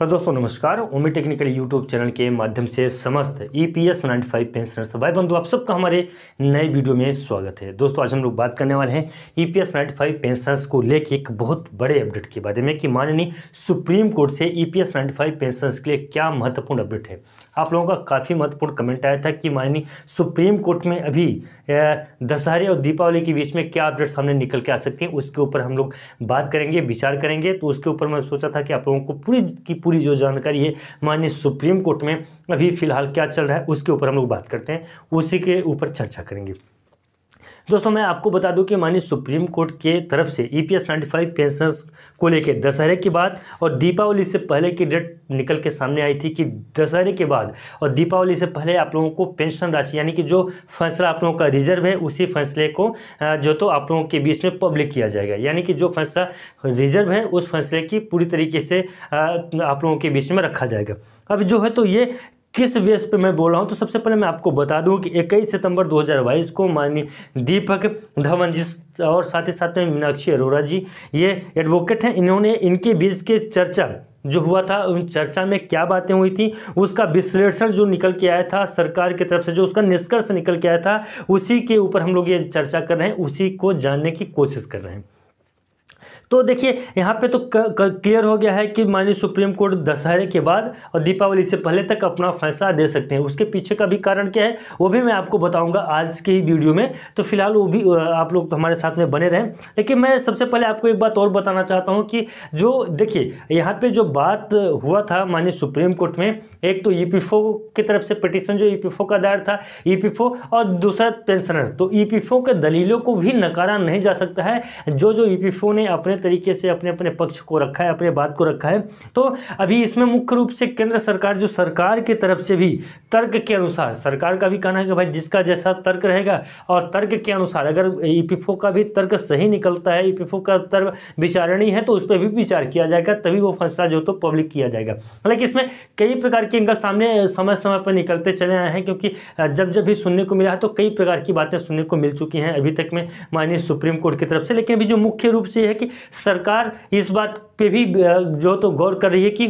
हर दोस्तों नमस्कार ओमी technical YouTube channel के माध्यम से समस्त E P S ninety five pensioners भाई बंधु आप सबका हमारे नए वीडियो में स्वागत है दोस्तों आज हम लोग बात करने वाले हैं E P S ninety five pensioners को लेकर एक बहुत बड़े अपडेट के बारे में कि माननीय सुप्रीम कोर्ट से E P S ninety five pensioners के लिए क्या महत्वपूर्ण अपडेट है आप लोगों का काफ़ी महत्वपूर्ण कमेंट आया था कि माननीय सुप्रीम कोर्ट में अभी दशहरे और दीपावली के बीच में क्या अपडेट सामने निकल के आ सकते हैं उसके ऊपर हम लोग बात करेंगे विचार करेंगे तो उसके ऊपर मैं सोचा था कि आप लोगों को पूरी पूरी जो जानकारी है माननीय सुप्रीम कोर्ट में अभी फ़िलहाल क्या चल रहा है उसके ऊपर हम लोग बात करते हैं उसी के ऊपर चर्चा करेंगे दोस्तों मैं आपको बता दूं कि माननीय सुप्रीम कोर्ट के तरफ से E e P S ninety five pensioners को लेकर दशहरे के बाद और दीपावली से पहले की डेट निकल के सामने आई थी कि दशहरे के बाद और दीपावली से पहले आप लोगों को पेंशन राशि यानी कि जो फैसला आप लोगों का रिजर्व है उसी फैसले को जो तो आप लोगों के बीच में पब्लिक किया जाएगा यानी कि जो फैसला रिजर्व है उस फैसले की पूरी तरीके से आप लोगों के बीच में रखा जाएगा अब जो है तो ये किस वेस पे मैं बोल रहा हूँ तो सबसे पहले मैं आपको बता दूँ कि 21 सितंबर 2022 को माननीय दीपक धवन जी और साथ ही साथ में मीनाक्षी अरोरा जी ये एडवोकेट हैं इन्होंने इनके बीच के चर्चा जो हुआ था उन चर्चा में क्या बातें हुई थी उसका विश्लेषण जो निकल के आया था सरकार की तरफ से जो उसका निष्कर्ष निकल के आया था उसी के ऊपर हम लोग ये चर्चा कर रहे हैं उसी को जानने की कोशिश कर रहे हैं तो देखिए यहाँ पे तो क्लियर हो गया है कि माननीय सुप्रीम कोर्ट दशहरे के बाद और दीपावली से पहले तक अपना फैसला दे सकते हैं उसके पीछे का भी कारण क्या है वो भी मैं आपको बताऊंगा आज के ही वीडियो में तो फिलहाल वो भी आप लोग हमारे साथ में बने रहें लेकिन मैं सबसे पहले आपको एक बात और बताना चाहता हूँ कि जो देखिए यहाँ पर जो बात हुआ था माननीय सुप्रीम कोर्ट में एक तो ई e की तरफ से पटिशन जो ई e का दायर था ई e और दूसरा पेंशनर तो ई के दलीलों को भी नकारा नहीं जा सकता है जो जो ई ने अपने अपने तरीके से अपने अपने पक्ष को रखा है अपने बात को रखा है तो अभी इसमें मुख्य रूप से केंद्र सरकार जो सरकार की तरफ से भी तर्क के अनुसार सरकार का भी कहना है कि भाई जिसका जैसा तर्क रहेगा और तर्क के अनुसार अगर ई का भी तर्क सही निकलता है ई का तर्क विचारणीय है तो उस पर भी विचार किया जाएगा तभी वो फैसला जो तो पब्लिक किया जाएगा हालांकि इसमें कई प्रकार के एंगल सामने समय समय पर निकलते चले आए हैं क्योंकि जब जब भी सुनने को मिला है तो कई प्रकार की बातें सुनने को मिल चुकी हैं अभी तक में माननीय सुप्रीम कोर्ट की तरफ से लेकिन अभी जो मुख्य रूप से है कि सरकार इस बात पे भी जो तो गौर कर रही है कि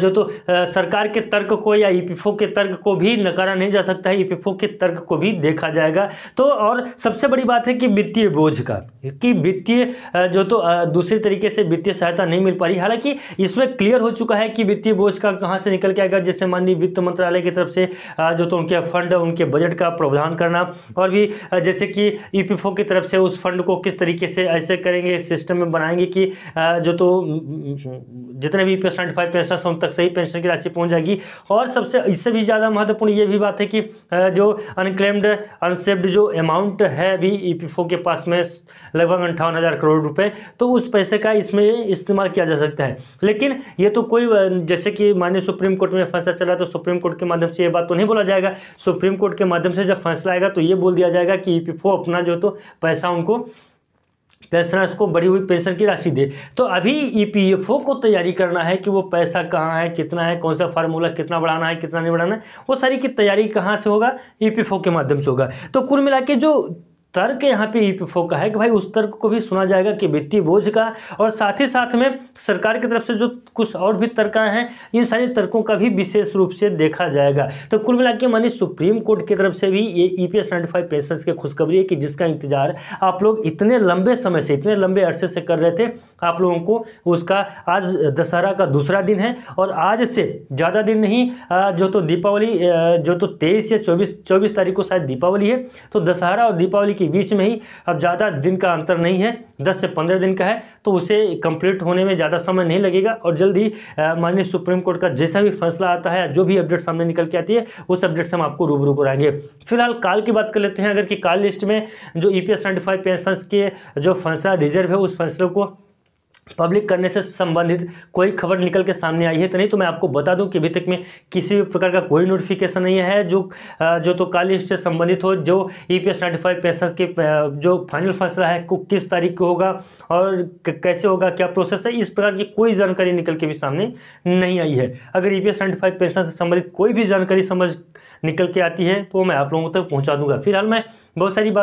जो तो सरकार के तर्क को या ईपीएफओ के तर्क को भी नकारा नहीं जा सकता है ईपीएफओ के तर्क को भी देखा जाएगा तो और सबसे बड़ी बात है कि वित्तीय बोझ का कि वित्तीय जो तो दूसरे तरीके से वित्तीय सहायता नहीं मिल पा रही हालांकि इसमें क्लियर हो चुका है कि वित्तीय बोझ का कहाँ से निकल के आएगा जैसे माननीय वित्त मंत्रालय की तरफ से जो तो उनके फंड उनके बजट का प्रावधान करना और भी जैसे कि ई की तरफ से उस फंड को किस तरीके से ऐसे करेंगे सिस्टम में बनाएंगे कि जो तो जितने भी पेसेंट फाइव पैंसठ सौ तक सही पेंशन की राशि पहुंच जाएगी और सबसे इससे भी ज़्यादा महत्वपूर्ण ये भी बात है कि जो अनक्लेम्ड अनसेव्ड जो अमाउंट है अभी ई e के पास में लगभग अंठावन करोड़ रुपए तो उस पैसे का इसमें इस्तेमाल किया जा सकता है लेकिन ये तो कोई जैसे कि मान्य सुप्रीम कोर्ट में फैसला चला तो सुप्रीम कोर्ट के माध्यम से ये बात तो नहीं बोला जाएगा सुप्रीम कोर्ट के माध्यम से जब फैसला आएगा तो ये बोल दिया जाएगा कि ई e अपना जो तो पैसा उनको पेंशनर्स तो को बढ़ी हुई पेंशन की राशि दे तो अभी ईपीएफओ e को तैयारी करना है कि वो पैसा कहाँ है कितना है कौन सा फार्मूला कितना बढ़ाना है कितना नहीं बढ़ाना है वो सारी की तैयारी कहाँ से होगा ईपीएफओ e के माध्यम से होगा तो कुल मिला जो तर्क यहाँ पे ईपीएफओ का है कि भाई उस तर्क को भी सुना जाएगा कि वित्तीय बोझ का और साथ ही साथ में सरकार की तरफ से जो कुछ और भी तर्क हैं इन सारे तर्कों का भी विशेष रूप से देखा जाएगा तो कुल मिला के मानी सुप्रीम कोर्ट की तरफ से भी ये E P S ninety five की खुशखबरी है कि जिसका इंतजार आप लोग इतने लंबे समय से इतने लंबे अरसे से कर रहे थे आप लोगों को उसका आज दशहरा का दूसरा दिन है और आज से ज़्यादा दिन नहीं जो तो दीपावली जो तो तेईस या चौबीस चौबीस तारीख को शायद दीपावली है तो दशहरा और दीपावली की बीच में ही अब ज़्यादा दिन का अंतर नहीं है दस से पंद्रह दिन का है तो उसे कंप्लीट होने में ज़्यादा समय नहीं लगेगा और जल्द ही माननीय सुप्रीम कोर्ट का जैसा भी फैसला आता है जो भी अपडेट सामने निकल के आती है उस अपडेट से हम आपको रूबरू कराएंगे फिलहाल काल की बात कर लेते हैं अगर कि काल लिस्ट में जो ई पी एस के जो फैसला रिजर्व है उस फैसले को पब्लिक करने से संबंधित कोई खबर निकल के सामने आई है तो नहीं तो मैं आपको बता दूं कि अभी तक में किसी भी प्रकार का कोई नोटिफिकेशन नहीं है जो जो तो काली लिस्ट से संबंधित हो जो E P S ninety five pension के जो फाइनल फैसला है को किस तारीख को होगा और कैसे होगा क्या प्रोसेस है इस प्रकार की कोई जानकारी निकल के भी सामने नहीं आई है अगर E P S ninety five pension से संबंधित कोई भी जानकारी समझ निकल के आती है तो मैं आप लोगों तक पहुँचा दूंगा फिलहाल मैं बहुत सारी बात